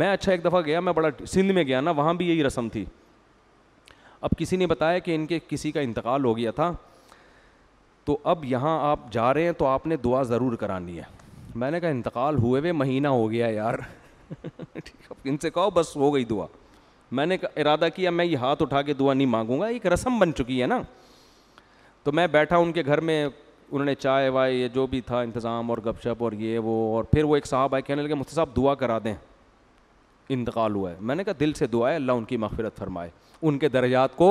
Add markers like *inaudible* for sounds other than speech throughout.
मैं अच्छा एक दफ़ा गया मैं बड़ा सिंध में गया ना वहाँ भी यही रस्म थी अब किसी ने बताया कि इनके किसी का इंतकाल हो गया था तो अब यहाँ आप जा रहे हैं तो आपने दुआ ज़रूर करानी है मैंने कहा इंतकाल हुए हुए महीना हो गया यार *laughs* ठीक है इनसे कहो बस हो गई दुआ मैंने इरादा किया मैं ये हाथ उठा के दुआ नहीं मांगूंगा एक रस्म बन चुकी है ना तो मैं बैठा उनके घर में उन्होंने चाय वाय ये जो भी था इंतज़ाम और गपशप और ये वो और फिर वो एक साहब आए कहने लगे मुझसे साहब दुआ करा दें इंतकाल हुआ है मैंने कहा दिल से दुआ है अल्लाह उनकी मफ़रत फरमाए उनके दर्जात को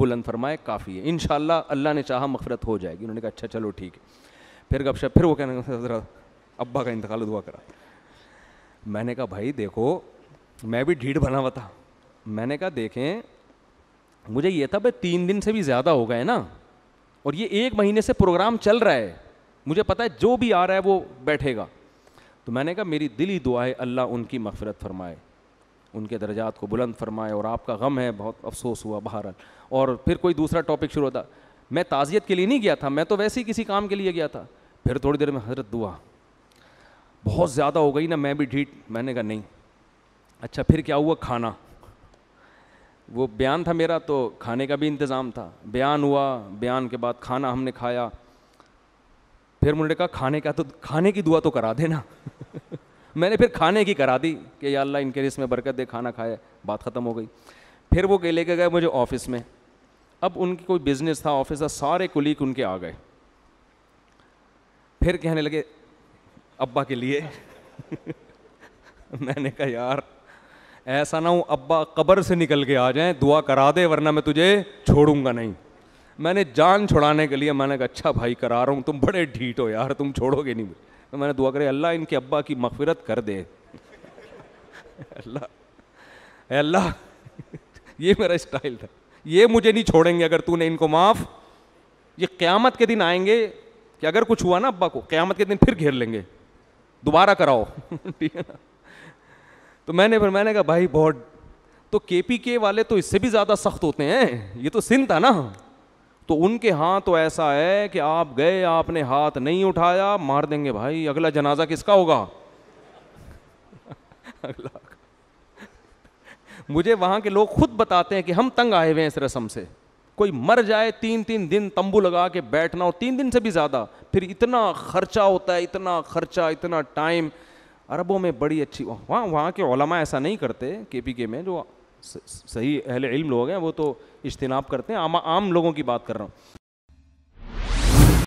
बुलंद फरमाए काफ़ी है इन अल्लाह ने चाहा मफ़रत हो जाएगी उन्होंने कहा अच्छा चलो ठीक है फिर गपशप फिर वो कहने हजरत अब्बा का इंतकाल दुआ करा मैंने कहा भाई देखो मैं भी ढीढ़ बना हुआ था मैंने कहा देखें मुझे ये था भाई तीन दिन से भी ज़्यादा हो गए ना और ये एक महीने से प्रोग्राम चल रहा है मुझे पता है जो भी आ रहा है वो बैठेगा तो मैंने कहा मेरी दिली दुआ है अल्लाह उनकी मफ़रत फरमाए उनके दर्जात को बुलंद फरमाए और आपका गम है बहुत अफसोस हुआ बहरहाल और फिर कोई दूसरा टॉपिक शुरू होता मैं ताज़ियत के लिए नहीं गया था मैं तो वैसे ही किसी काम के लिए गया था फिर थोड़ी देर में हजरत दुआ बहुत ज़्यादा हो गई ना मैं भी ढीठ मैंने कहा नहीं अच्छा फिर क्या हुआ खाना वो बयान था मेरा तो खाने का भी इंतज़ाम था बयान हुआ बयान के बाद खाना हमने खाया फिर उन्होंने कहा खाने का तो खाने की दुआ तो करा देना मैंने फिर खाने की करा दी कि या अल्लाह इनके इसमें बरकत दे खाना खाए बात ख़त्म हो गई फिर वो लेके गए मुझे ऑफिस में अब उनकी कोई बिज़नेस था ऑफिस था सारे कुलीक उनके आ गए फिर कहने लगे अब्बा के लिए *laughs* मैंने कहा यार ऐसा ना हो अब्बा कब्र से निकल के आ जाएं दुआ करा दे वरना मैं तुझे छोड़ूंगा नहीं मैंने जान छुड़ाने के लिए मैंने कहा अच्छा भाई करा रहा हूँ तुम बड़े ढीट हो यार तुम छोड़ोगे नहीं मुझे तो मैंने दुआ करी अल्लाह इनके अब्बा की मगफरत कर दे अल्लाह अल्लाह ये मेरा स्टाइल था ये मुझे नहीं छोड़ेंगे अगर तूने इनको माफ़ ये क़्यामत के दिन आएंगे कि अगर कुछ हुआ ना अब्बा को क़्यामत के दिन फिर घेर लेंगे दोबारा कराओ ठीक है ना तो मैंने फिर मैंने कहा भाई बहुत तो के पी के वाले तो इससे भी ज़्यादा सख्त होते हैं ये तो सिंध था ना तो उनके हाथ तो ऐसा है कि आप गए आपने हाथ नहीं उठाया मार देंगे भाई अगला जनाजा किसका होगा *laughs* अगला मुझे वहां के लोग खुद बताते हैं कि हम तंग आए हुए हैं इस रस्म से कोई मर जाए तीन तीन दिन तंबू लगा के बैठना हो तीन दिन से भी ज़्यादा फिर इतना खर्चा होता है इतना खर्चा इतना टाइम अरबों में बड़ी अच्छी वहाँ वहाँ के ओलमा ऐसा नहीं करते के पी के में जो सही अहल इल्म लोग हैं वो तो इज्तनाब करते हैं आम आम लोगों की बात कर रहा हूँ